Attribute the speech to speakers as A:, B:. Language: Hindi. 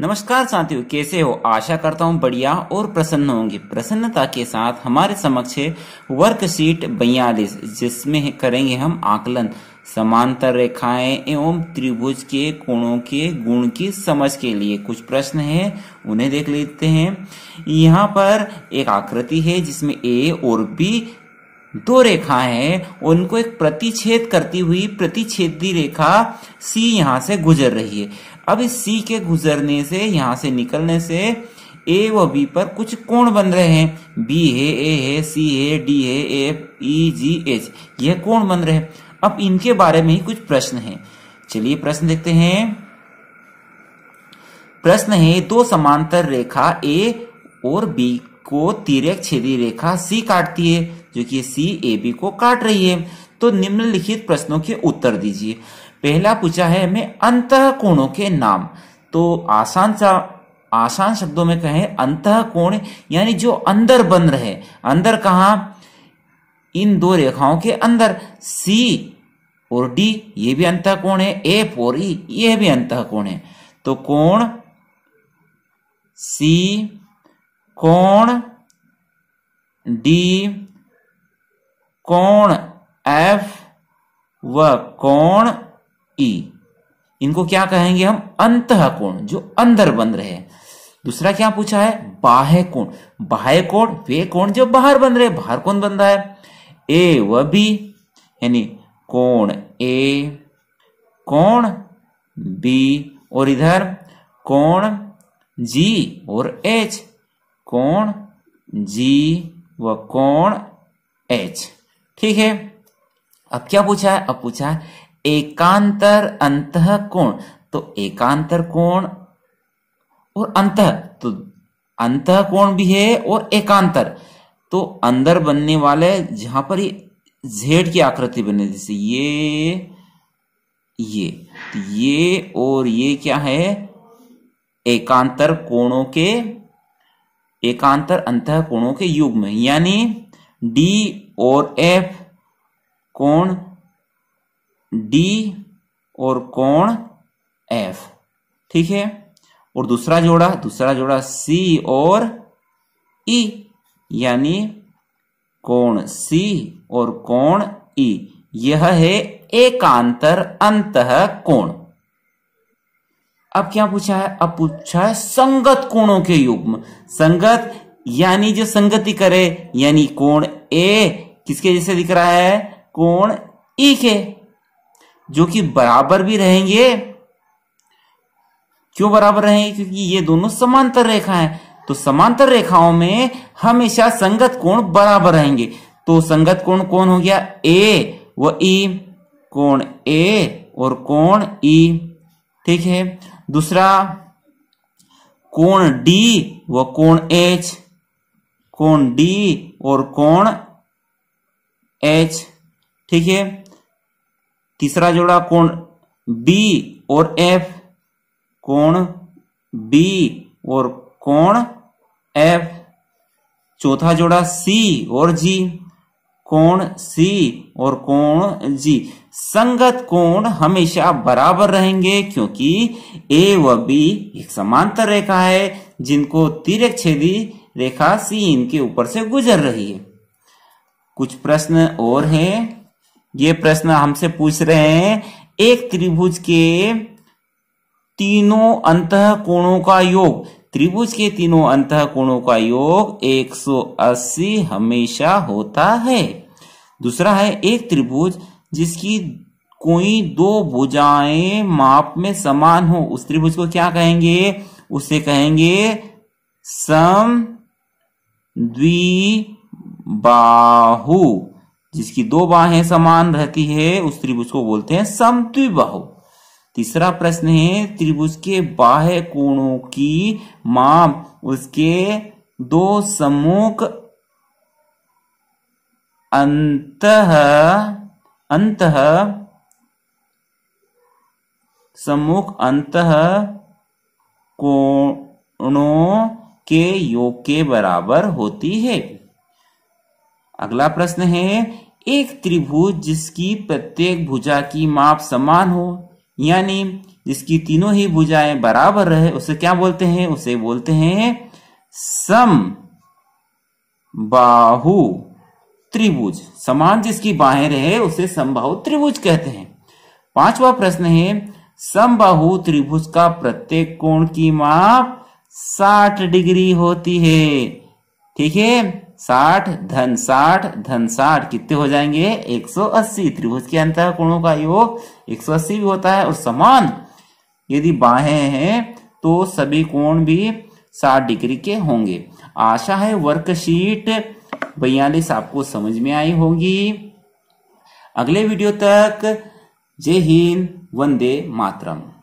A: नमस्कार साथियों कैसे हो आशा करता हूँ बढ़िया और प्रसन्न होंगे प्रसन्नता के साथ हमारे समक्ष है वर्कशीट बयालीस जिसमें करेंगे हम आकलन समांतर रेखाएं एवं त्रिभुज के कोणों के गुण की समझ के लिए कुछ प्रश्न है उन्हें देख लेते हैं यहाँ पर एक आकृति है जिसमें ए और बी दो रेखा हैं उनको एक प्रतिच्छेद करती हुई प्रतिच्छेदी रेखा सी यहाँ से गुजर रही है अब इस सी के गुजरने से यहां से निकलने से ए व बी पर कुछ कोण बन रहे हैं बी है ए है सी है डी है एफ ई जी एच ये कोण बन रहे हैं अब इनके बारे में ही कुछ प्रश्न है चलिए प्रश्न देखते हैं प्रश्न है दो समांतर रेखा ए और बी को तिरक छेदी रेखा सी काटती है जो कि सी ए बी को काट रही है तो निम्नलिखित प्रश्नों के उत्तर दीजिए पहला पूछा है हमें अंत कोणों के नाम तो आसान सा आसान शब्दों में कहें अंत कोण यानी जो अंदर बन रहे अंदर कहा इन दो रेखाओं के अंदर सी और डी ये भी अंत कोण है एफ और ई ये भी अंत कोण है तो कोण सी कोण डी कोण एफ व कोण ई इनको क्या कहेंगे हम अंत कोण जो अंदर बन रहे दूसरा क्या पूछा है बाह्य कोण बाह्य कोण वे कोण जो बाहर बन रहे बाहर कौन बन रहा है ए व बी यानी कोण ए कोण बी और इधर कोण जी और एच कोण जी व कोण एच ठीक है अब क्या पूछा है अब पूछा है एकांतर अंत कोण तो एकांतर कोण और अंत तो अंत कोण भी है और एकांतर तो अंदर बनने वाले जहां पर ये जेड की आकृति बने जैसे ये ये तो ये और ये क्या है एकांतर कोणों के एकांतर अंत कोणों के युग में यानी डी और एफ कोण डी और कोण एफ ठीक है और दूसरा जोड़ा दूसरा जोड़ा सी और ई यानी कोण सी और कोण ई यह है एकांतर अंत कोण अब क्या पूछा है अब पूछा है संगत कोणों के युग्म संगत यानी जो संगति करे यानी कोण ए किसके जैसे दिख रहा है कोण ई के जो कि बराबर भी रहेंगे क्यों बराबर रहेंगे क्योंकि ये दोनों समांतर रेखा है तो समांतर रेखाओं में हमेशा संगत कोण बराबर रहेंगे तो संगत कोण कौन हो गया ए व ई कोण ए और कोण ई ठीक है दूसरा कोण डी व कोण एच कोण डी और कोण एच ठीक है तीसरा जोड़ा कोण बी और एफ कोण बी और कोण एफ चौथा जोड़ा सी और जी कोण सी और कोण जी संगत कोण हमेशा बराबर रहेंगे क्योंकि ए व बी एक समांतर रेखा है जिनको तिरक छेदी रेखा सी इनके ऊपर से गुजर रही है कुछ प्रश्न और हैं ये प्रश्न हमसे पूछ रहे हैं एक त्रिभुज के तीनों अंत कोणों का योग त्रिभुज के तीनों अंत कोणों का योग 180 हमेशा होता है दूसरा है एक त्रिभुज जिसकी कोई दो भुजाएं माप में समान हो उस त्रिभुज को क्या कहेंगे उसे कहेंगे सम द्विबाहु जिसकी दो बाहें समान रहती है उस त्रिभुज को बोलते हैं समद्विबाहु तीसरा प्रश्न है त्रिभुज के बाह्य कोणों की माप उसके दो सम्मुख अंत अंत सम्मुख अंत कोणों के योग के बराबर होती है अगला प्रश्न है एक त्रिभुज जिसकी प्रत्येक भुजा की माप समान हो यानी जिसकी तीनों ही भुजाएं बराबर रहे उसे क्या बोलते हैं उसे बोलते हैं सम बाहु त्रिभुज समान जिसकी बाहें रहे उसे समबाहु त्रिभुज कहते हैं पांचवा प्रश्न है समबाहु त्रिभुज का प्रत्येक कोण की माप 60 डिग्री होती है ठीक है साठ धन साठ धन साठ कितने हो जाएंगे 180 त्रिभुज के अंतर कोणों का योग 180 भी होता है और समान यदि बाहें हैं तो सभी कोण भी 60 डिग्री के होंगे आशा है वर्कशीट बयालीस आपको समझ में आई होगी अगले वीडियो तक जय हिंद वंदे मातरम